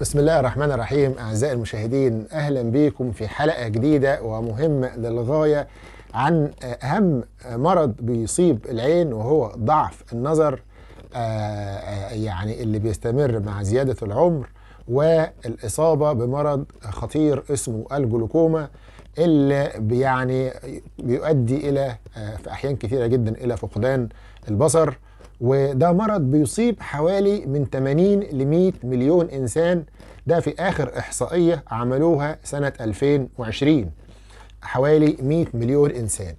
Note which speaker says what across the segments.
Speaker 1: بسم الله الرحمن الرحيم أعزائي المشاهدين أهلا بكم في حلقة جديدة ومهمة للغاية عن أهم مرض بيصيب العين وهو ضعف النظر آه، آه، يعني اللي بيستمر مع زيادة العمر والإصابة بمرض خطير اسمه الجلوكوما اللي يعني بيؤدي إلى آه، في أحيان كثيرة جدا إلى فقدان البصر وده مرض بيصيب حوالي من 80 ل 100 مليون انسان ده في اخر احصائيه عملوها سنه 2020 حوالي 100 مليون انسان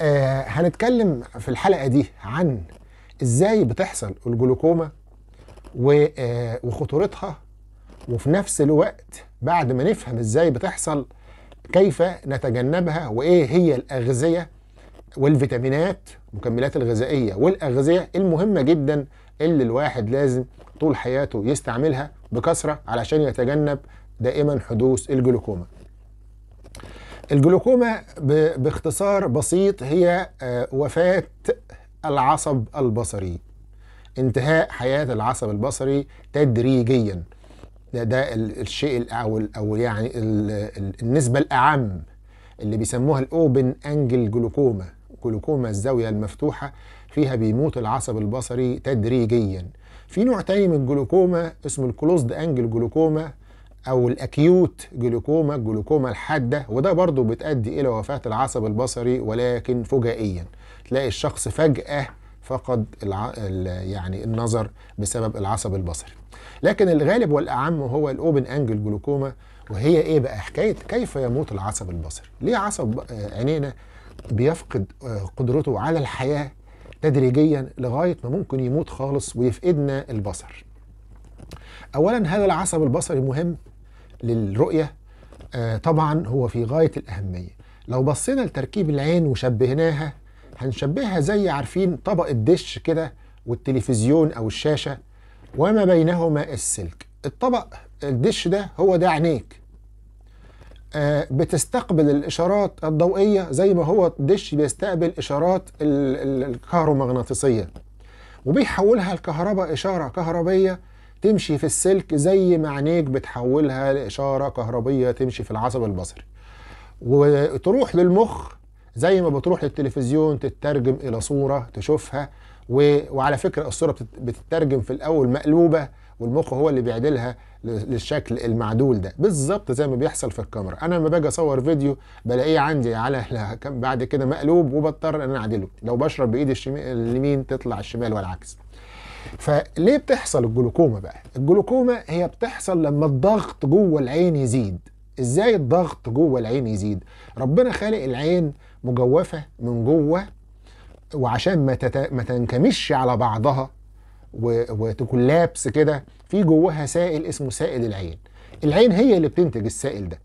Speaker 1: آه هنتكلم في الحلقه دي عن ازاي بتحصل الجلوكوما آه، وخطورتها وفي نفس الوقت بعد ما نفهم ازاي بتحصل كيف نتجنبها وايه هي الاغذيه والفيتامينات المكملات الغذائيه والاغذيه المهمه جدا اللي الواحد لازم طول حياته يستعملها بكثره علشان يتجنب دائما حدوث الجلوكوما. الجلوكوما باختصار بسيط هي آه، وفاه العصب البصري. انتهاء حياه العصب البصري تدريجيا. ده ده الشيء او او يعني النسبه الاعم اللي بيسموها الاوبن انجل جلوكوما جلوكوما الزاوية المفتوحة فيها بيموت العصب البصري تدريجيا في نوع تاني من الجلوكوما اسمه الكلوزد انجل جلوكوما او الاكيوت جلوكوما الجلوكوما الحاده وده برضو بتؤدي الى وفاه العصب البصري ولكن فجائيا تلاقي الشخص فجاه فقد الع... يعني النظر بسبب العصب البصري لكن الغالب والاعم هو الاوبن انجل جلوكوما وهي ايه بقى حكايه كيف يموت العصب البصري ليه عصب آه، عينينا بيفقد آه، قدرته على الحياة تدريجيا لغاية ما ممكن يموت خالص ويفقدنا البصر أولا هذا العصب البصري مهم للرؤية آه، طبعا هو في غاية الأهمية لو بصينا لتركيب العين وشبهناها هنشبهها زي عارفين طبق الدش كده والتلفزيون أو الشاشة وما بينهما السلك الطبق الدش ده هو ده عينيك آه، بتستقبل الاشارات الضوئيه زي ما هو الدش بيستقبل اشارات الكهرومغناطيسيه وبيحولها لكهرباء اشاره كهربيه تمشي في السلك زي ما عينيك بتحولها لاشاره كهربيه تمشي في العصب البصري وتروح للمخ زي ما بتروح للتلفزيون تترجم الى صوره تشوفها و... وعلى فكره الصوره بتترجم في الاول مقلوبه والمخ هو اللي بيعدلها للشكل المعدول ده بالظبط زي ما بيحصل في الكاميرا انا لما باجي اصور فيديو بلاقيه عندي على بعد كده مقلوب وبضطر ان انا اعدله لو بشرب بايدي اليمين تطلع الشمال والعكس فليه بتحصل الجلوكوما بقى الجلوكوما هي بتحصل لما الضغط جوه العين يزيد ازاي الضغط جوه العين يزيد ربنا خالق العين مجوفه من جوه وعشان ما, تنكمش على بعضها وتكون لابس كده في جواها سائل اسمه سائل العين العين هي اللي بتنتج السائل ده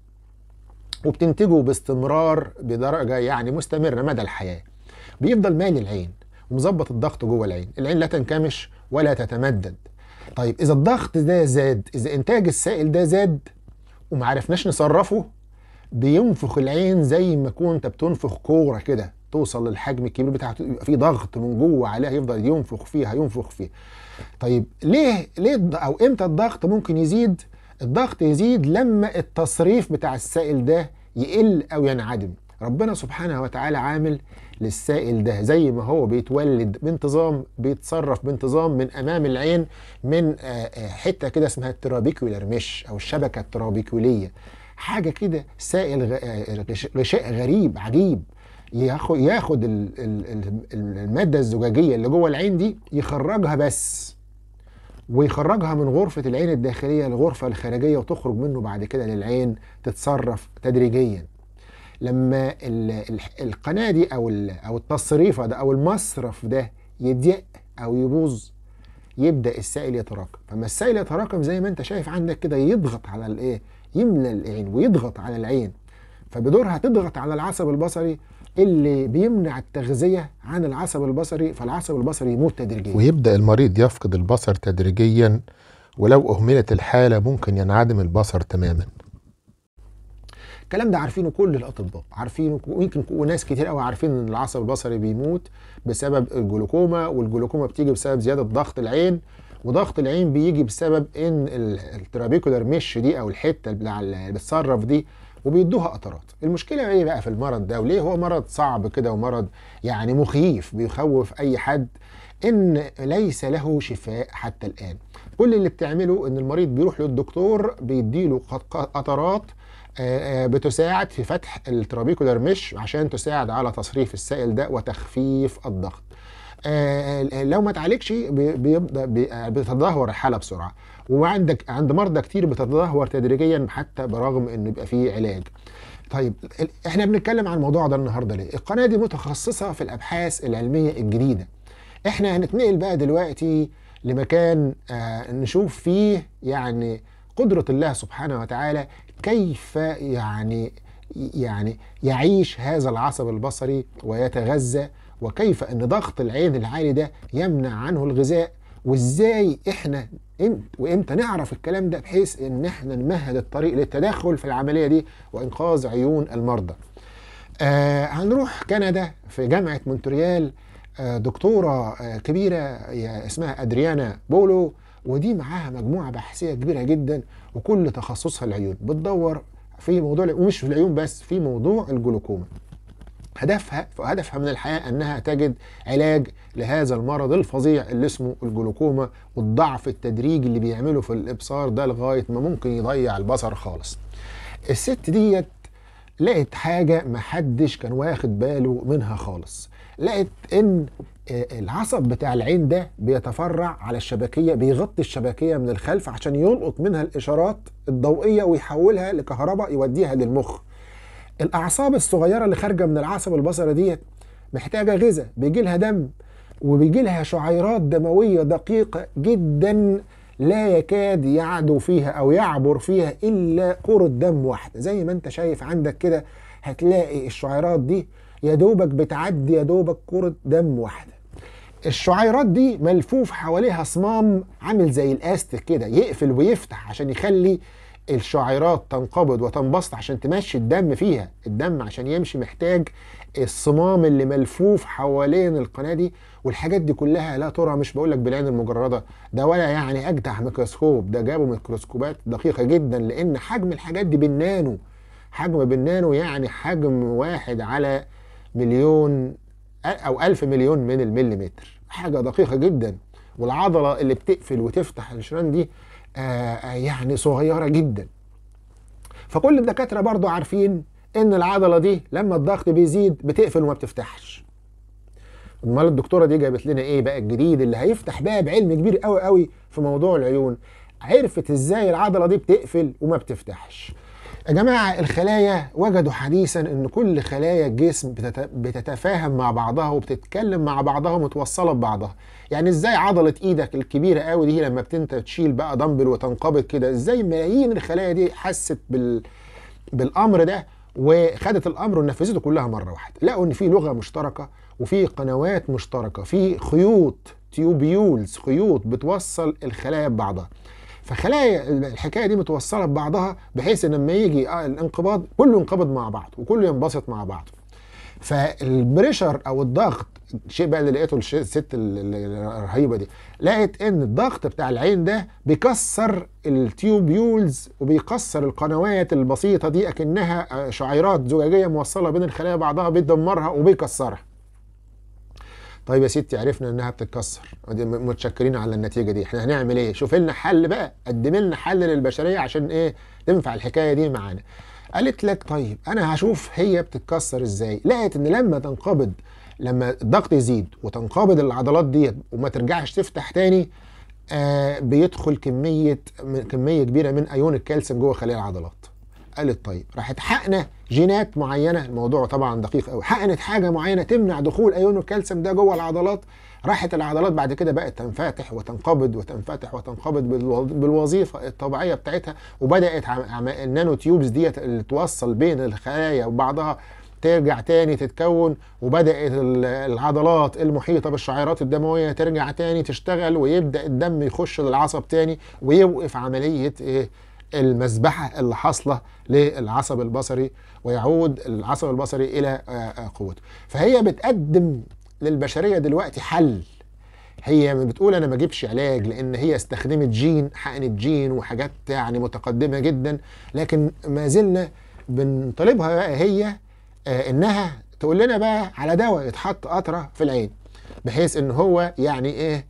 Speaker 1: وبتنتجه باستمرار بدرجة يعني مستمرة مدى الحياة بيفضل مالي العين ومظبط الضغط جوه العين العين لا تنكمش ولا تتمدد طيب إذا الضغط ده زاد إذا إنتاج السائل ده زاد ومعرفناش نصرفه بينفخ العين زي ما كنت بتنفخ كورة كده توصل للحجم الكبير بتاعته يبقى في ضغط من جوه عليها يفضل ينفخ فيها ينفخ فيها طيب ليه ليه او امتى الضغط ممكن يزيد الضغط يزيد لما التصريف بتاع السائل ده يقل او ينعدم ربنا سبحانه وتعالى عامل للسائل ده زي ما هو بيتولد بانتظام بيتصرف بانتظام من امام العين من آه، آه، حته كده اسمها الترابيكولار مش او الشبكه الترابيكوليه حاجه كده سائل آه، غشاء غريب عجيب ياخد ياخد الماده الزجاجيه اللي جوه العين دي يخرجها بس ويخرجها من غرفه العين الداخليه للغرفه الخارجيه وتخرج منه بعد كده للعين تتصرف تدريجيا لما القناه دي او او التصريفه ده او المصرف ده يضيق او يبوظ يبدا السائل يتراكم فما السائل يتراكم زي ما انت شايف عندك كده يضغط على الايه يملى العين ويضغط على العين فبدورها تضغط على العصب البصري اللي بيمنع التغذيه عن العصب البصري فالعصب البصري يموت تدريجيا ويبدا المريض يفقد البصر تدريجيا ولو اهملت الحاله ممكن ينعدم البصر تماما الكلام ده عارفينه كل الاطباء عارفينه ويمكن ناس كتير قوي عارفين ان العصب البصري بيموت بسبب الجلوكوما والجلوكوما بتيجي بسبب زياده ضغط العين وضغط العين بيجي بسبب ان الترابيكولار مش دي او الحته اللي بتتصرف دي وبيدوها قطرات المشكله ايه بقى في المرض ده وليه هو مرض صعب كده ومرض يعني مخيف بيخوف اي حد ان ليس له شفاء حتى الان كل اللي بتعمله ان المريض بيروح للدكتور بيديله قطرات بتساعد في فتح الترابيكولار مش عشان تساعد على تصريف السائل ده وتخفيف الضغط آه، لو ما تعالجش بتتدهور الحاله بسرعه وعندك عند مرضى كتير بتتدهور تدريجيا حتى برغم انه يبقى فيه علاج طيب احنا بنتكلم عن الموضوع ده النهارده ليه القناه دي متخصصه في الابحاث العلميه الجديده احنا هنتنقل بقى دلوقتي لمكان آه نشوف فيه يعني قدرة الله سبحانه وتعالى كيف يعني يعني يعيش هذا العصب البصري ويتغذى وكيف ان ضغط العين العالي ده يمنع عنه الغذاء وازاي احنا وامتى نعرف الكلام ده بحيث ان احنا نمهد الطريق للتدخل في العمليه دي وانقاذ عيون المرضى. آه هنروح كندا في جامعه مونتريال آه دكتوره آه كبيره اسمها ادريانا بولو ودي معاها مجموعه بحثيه كبيره جدا وكل تخصصها العيون بتدور في موضوع ومش في العيون بس في موضوع الجلوكوما. هدفها هدفها من الحياة أنها تجد علاج لهذا المرض الفظيع اللي اسمه الجلوكوما والضعف التدريجي اللي بيعمله في الإبصار ده لغاية ما ممكن يضيع البصر خالص الست ديت لقت حاجة ما حدش كان واخد باله منها خالص لقت ان آه، العصب بتاع العين ده بيتفرع على الشبكية بيغطي الشبكية من الخلف عشان يلقط منها الإشارات الضوئية ويحولها لكهرباء يوديها للمخ الاعصاب الصغيره اللي خارجه من العصب البصري ديت محتاجه غذاء بيجي لها دم وبيجي لها شعيرات دمويه دقيقه جدا لا يكاد يعدو فيها او يعبر فيها الا كره دم واحده زي ما انت شايف عندك كده هتلاقي الشعيرات دي يا دوبك بتعدي يا دوبك كره دم واحده الشعيرات دي ملفوف حواليها صمام عامل زي الاستك كده يقفل ويفتح عشان يخلي الشعيرات تنقبض وتنبسط عشان تمشي الدم فيها الدم عشان يمشي محتاج الصمام اللي ملفوف حوالين القناه دي والحاجات دي كلها لا ترى مش بقول لك بالعين المجرده ده ولا يعني اجدع ميكروسكوب ده جابوا ميكروسكوبات دقيقه جدا لان حجم الحاجات دي بالنانو حجم بالنانو يعني حجم واحد على مليون او ألف مليون من المليمتر حاجه دقيقه جدا والعضله اللي بتقفل وتفتح الشريان دي آه، آه، يعني صغيره جدا فكل الدكاتره برضو عارفين ان العضله دي لما الضغط بيزيد بتقفل وما بتفتحش امال الدكتوره دي جابت لنا ايه بقى الجديد اللي هيفتح باب علم كبير قوي قوي في موضوع العيون عرفت ازاي العضله دي بتقفل وما بتفتحش يا جماعة الخلايا وجدوا حديثا ان كل خلايا الجسم بتتفاهم مع بعضها وبتتكلم مع بعضها ومتوصلة ببعضها يعني ازاي عضلة ايدك الكبيرة قوي دي لما بتنت تشيل بقى دمبل وتنقبض كده ازاي ملايين الخلايا دي حست بال... بالامر ده وخدت الامر ونفذته كلها مره واحده لقوا ان في لغه مشتركه وفي قنوات مشتركه في خيوط تيوبيولز خيوط بتوصل الخلايا ببعضها فخلايا الحكايه دي متوصله ببعضها بحيث ان لما يجي آه، الانقباض كله ينقبض مع بعض وكله ينبسط مع بعض فالبريشر او الضغط الشيء بقى اللي لقيته الست الرهيبه دي لقت ان الضغط بتاع العين ده بيكسر التيوبيولز وبيكسر القنوات البسيطه دي اكنها آه، شعيرات زجاجيه موصله بين الخلايا بعضها بيدمرها وبيكسرها طيب يا ستي عرفنا انها بتتكسر متشكرين على النتيجه دي احنا هنعمل ايه شوف لنا حل بقى قدم لنا حل للبشريه عشان ايه تنفع الحكايه دي معانا قالت لك طيب انا هشوف هي بتتكسر ازاي لقيت ان لما تنقبض لما الضغط يزيد وتنقبض العضلات ديت وما ترجعش تفتح تاني آه بيدخل كميه كميه كبيره من ايون الكالسيوم جوه خلايا العضلات قالت طيب راحت حقنه جينات معينه الموضوع طبعا دقيق قوي حقنت حاجه معينه تمنع دخول ايون الكالسيوم ده جوه العضلات راحت العضلات بعد كده بقت تنفتح وتنقبض وتنفتح وتنقبض بالوظيفه الطبيعيه بتاعتها وبدات النانو تيوبز ديت اللي توصل بين الخلايا وبعضها ترجع تاني تتكون وبدات العضلات المحيطه بالشعيرات الدمويه ترجع تاني تشتغل ويبدا الدم يخش للعصب تاني ويوقف عمليه ايه المذبحه اللي حاصله للعصب البصري ويعود العصب البصري الى آه، آه، قوته فهي بتقدم للبشريه دلوقتي حل هي بتقول انا ما اجيبش علاج لان هي استخدمت جين حقن الجين وحاجات يعني متقدمه جدا لكن ما زلنا بنطالبها هي آه، انها تقول لنا بقى على دواء يتحط قطره في العين بحيث ان هو يعني ايه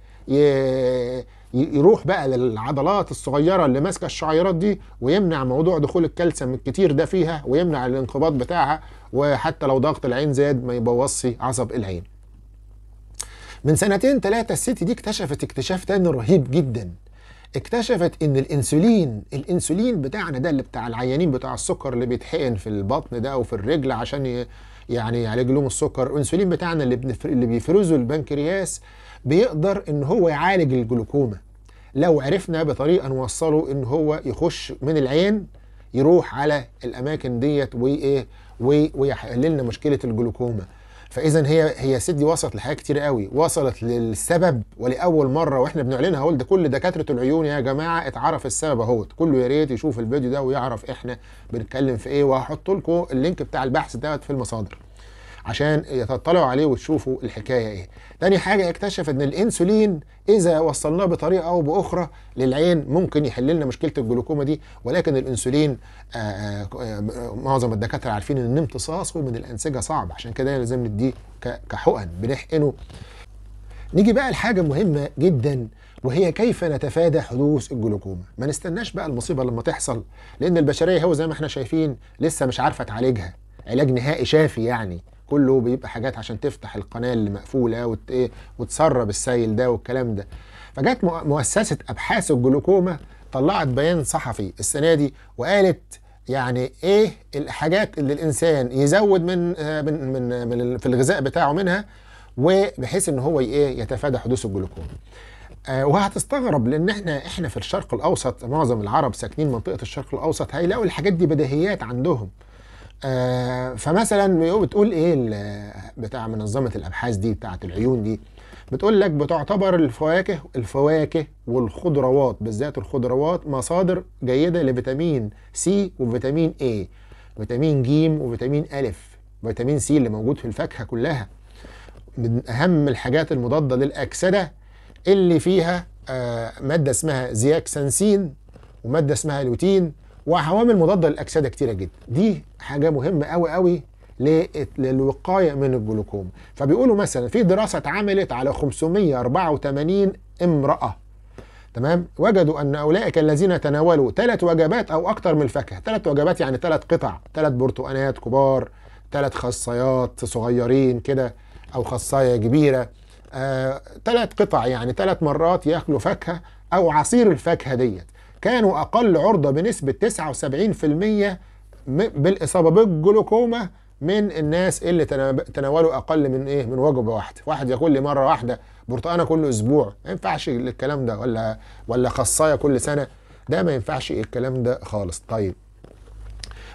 Speaker 1: يروح بقى للعضلات الصغيره اللي ماسكه الشعيرات دي ويمنع موضوع دخول الكالسيوم الكتير ده فيها ويمنع الانقباض بتاعها وحتى لو ضغط العين زاد ما يبوظش عصب العين. من سنتين ثلاثه السيتي دي اكتشفت اكتشاف تاني رهيب جدا. اكتشفت ان الانسولين الانسولين بتاعنا ده اللي بتاع العيانين بتاع السكر اللي بيتحقن في البطن ده وفي الرجل عشان يعني يعالج لهم السكر الانسولين بتاعنا اللي اللي بيفرزه البنكرياس بيقدر ان هو يعالج الجلوكوما لو عرفنا بطريقه نوصله ان هو يخش من العين يروح على الاماكن ديت وايه ويحل لنا مشكله الجلوكوما فاذا هي هي سدي وصلت لحاجات كتير قوي وصلت للسبب ولاول مره واحنا بنعلنها ده كل دكاتره العيون يا جماعه اتعرف السبب اهوت كله يا ريت يشوف الفيديو ده ويعرف احنا بنتكلم في ايه وهحط لكم اللينك بتاع البحث دوت في المصادر عشان تطلعوا عليه وتشوفوا الحكايه ايه تاني حاجه اكتشف ان الانسولين اذا وصلناه بطريقه او باخرى للعين ممكن يحل لنا مشكله الجلوكوما دي ولكن الانسولين آه، آه، معظم الدكاتره عارفين ان امتصاصه من الانسجه صعب عشان كده لازم نديه كحقن بنحقنه نيجي بقى لحاجه مهمه جدا وهي كيف نتفادى حدوث الجلوكوما ما نستناش بقى المصيبه لما تحصل لان البشريه هو زي ما احنا شايفين لسه مش عارفه تعالجها علاج نهائي شافي يعني كله بيبقى حاجات عشان تفتح القناه اللي مقفوله وت... إيه، وتسرب السيل ده والكلام ده فجت مؤسسه ابحاث الجلوكوما طلعت بيان صحفي السنه دي وقالت يعني ايه الحاجات اللي الانسان يزود من آه، من من, من في الغذاء بتاعه منها وبحيث ان هو ايه يتفادى حدوث الجلوكوما آه وهتستغرب لان احنا احنا في الشرق الاوسط معظم العرب ساكنين منطقه الشرق الاوسط هيلاقوا الحاجات دي بديهيات عندهم آه، فمثلا بتقول ايه بتاع منظمه الابحاث دي بتاعه العيون دي بتقول لك بتعتبر الفواكه الفواكه والخضروات بالذات الخضروات مصادر جيده لفيتامين سي وفيتامين اي فيتامين ج وفيتامين الف فيتامين سي اللي موجود في الفاكهه كلها من اهم الحاجات المضاده للاكسده اللي فيها آه، ماده اسمها زياكسانسين وماده اسمها لوتين وعوامل مضاده للاكسده كتيره جدا دي حاجه مهمه قوي قوي للوقايه من الجلوكوم فبيقولوا مثلا في دراسه اتعملت على 584 امراه تمام وجدوا ان اولئك الذين تناولوا ثلاث وجبات او اكثر من الفاكهه ثلاث وجبات يعني ثلاث قطع ثلاث برتقانات كبار ثلاث خصيات صغيرين كده او خصايه كبيره ثلاث آه، قطع يعني ثلاث مرات ياكلوا فاكهه او عصير الفاكهه ديت كانوا أقل عرضة بنسبة 79% بالإصابة بالجلوكوما من الناس اللي تناولوا أقل من إيه من وجبة واحدة واحد ياكل لي مرة واحدة برتقانة كل أسبوع ما ينفعش الكلام ده ولا ولا خصاية كل سنة ده ما ينفعش الكلام ده خالص طيب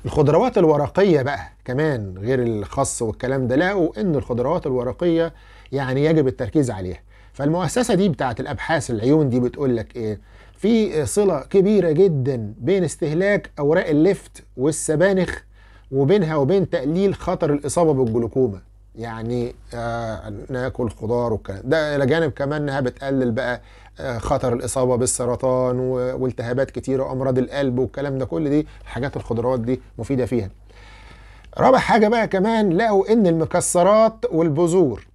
Speaker 1: الخضروات الورقية بقى كمان غير الخص والكلام ده لقوا إن الخضروات الورقية يعني يجب التركيز عليها فالمؤسسه دي بتاعه الابحاث العيون دي بتقول لك ايه في صله كبيره جدا بين استهلاك اوراق اللفت والسبانخ وبينها وبين تقليل خطر الاصابه بالجلوكوما يعني آه ناكل خضار والكلام ده الى جانب كمان انها بتقلل بقى آه خطر الاصابه بالسرطان والتهابات كتيره وامراض القلب والكلام ده كل دي الحاجات الخضروات دي مفيده فيها رابع حاجه بقى كمان لقوا ان المكسرات والبذور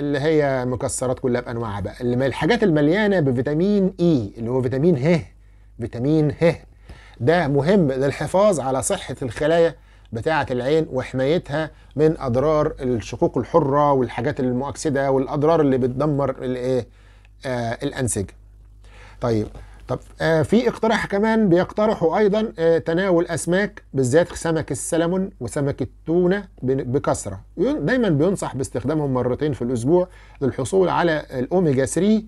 Speaker 1: اللي هي مكسرات كلها بانواعها بقى اللي الحاجات المليانه بفيتامين اي e، اللي هو فيتامين ه فيتامين ه ده مهم للحفاظ على صحه الخلايا بتاعه العين وحمايتها من اضرار الشقوق الحره والحاجات المؤكسده والاضرار اللي بتدمر الايه آه الانسجه طيب طب آه، في اقتراح كمان بيقترحوا ايضا آه، تناول اسماك بالذات سمك السلمون وسمك التونه بكثره دايما بينصح باستخدامهم مرتين في الاسبوع للحصول على الاوميجا 3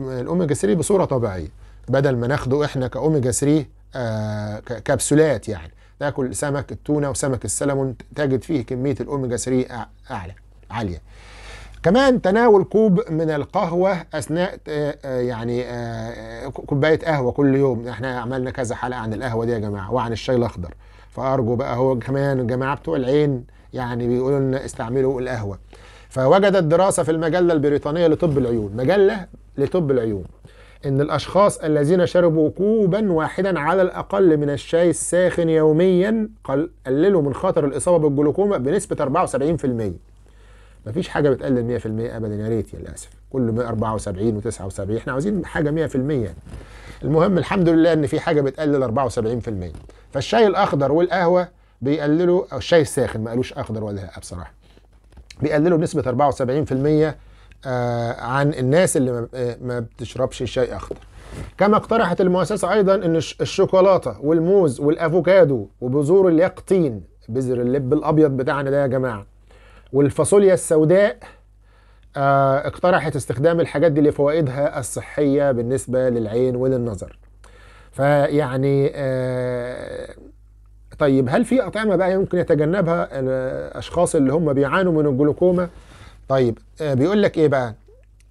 Speaker 1: الاوميجا 3 بصوره طبيعيه بدل ما ناخده احنا كاوميجا 3 آه، كبسولات يعني تاكل سمك التونه وسمك السلمون تجد فيه كميه الاوميجا 3 اعلى عاليه كمان تناول كوب من القهوة أثناء آه، آه، يعني آه، كوباية قهوة كل يوم احنا عملنا كذا حلقة عن القهوة دي يا جماعة وعن الشاي الأخضر فأرجو بقى هو كمان الجماعة بتوع العين يعني بيقولوا لنا استعملوا القهوة فوجدت دراسة في المجلة البريطانية لطب العيون مجلة لطب العيون ان الاشخاص الذين شربوا كوبا واحدا على الاقل من الشاي الساخن يوميا قللوا من خطر الاصابه بالجلوكوما بنسبه 74% مفيش حاجه بتقلل 100% ابدا يا ريت يا للاسف كله 174 و79 احنا عاوزين حاجه 100% يعني. المهم الحمد لله ان في حاجه بتقلل 74% فالشاي الاخضر والقهوه بيقللوا او الشاي الساخن ما قالوش اخضر ولا قهوه بصراحه بيقللوا بنسبه 74% آه، عن الناس اللي آه، ما بتشربش شاي اخضر كما اقترحت المؤسسة أيضا أن الشوكولاتة والموز والأفوكادو وبذور اليقطين بذر اللب الأبيض بتاعنا ده يا جماعة والفاصوليا السوداء آه، اقترحت استخدام الحاجات دي لفوائدها الصحية بالنسبة للعين وللنظر فيعني آه، طيب هل في أطعمة بقى يمكن يتجنبها الأشخاص اللي هم بيعانوا من الجلوكوما طيب آه، بيقول لك إيه بقى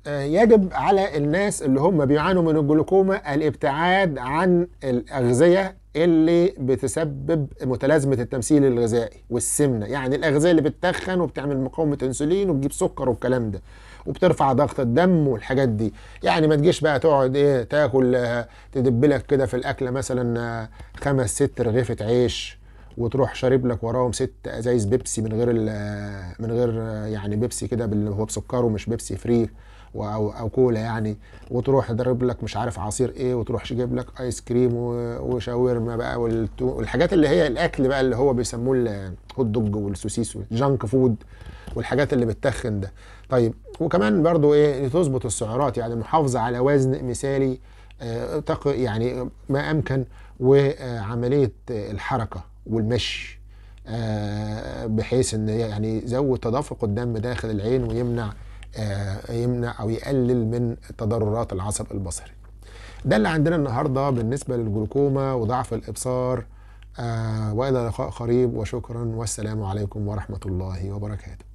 Speaker 1: يجب على الناس اللي هم بيعانوا من الجلوكوما الابتعاد عن الأغذية اللي بتسبب متلازمه التمثيل الغذائي والسمنه يعني الاغذيه اللي بتتخن وبتعمل مقاومه انسولين وبتجيب سكر والكلام ده وبترفع ضغط الدم والحاجات دي يعني ما تجيش بقى تقعد ايه تاكل تدبلك كده في الاكله مثلا خمس ست رغيفه عيش وتروح شارب لك وراهم ست ازايز بيبسي من غير من غير يعني بيبسي كده اللي هو بسكره مش بيبسي فري او او كولا يعني وتروح تضرب لك مش عارف عصير ايه وتروح تجيب لك ايس كريم وشاورما بقى والحاجات اللي هي الاكل بقى اللي هو بيسموه الهوت دوج والسوسيس والجانك فود والحاجات اللي بتتخن ده طيب وكمان برضو ايه تظبط السعرات يعني محافظه على وزن مثالي آه، يعني ما امكن وعمليه الحركه والمشي آه، بحيث ان يعني يزود تدفق الدم داخل العين ويمنع آه، يمنع او يقلل من تضررات العصب البصري ده اللي عندنا النهارده بالنسبه للجلوكوما وضعف الابصار آه، والى لقاء قريب وشكرا والسلام عليكم ورحمه الله وبركاته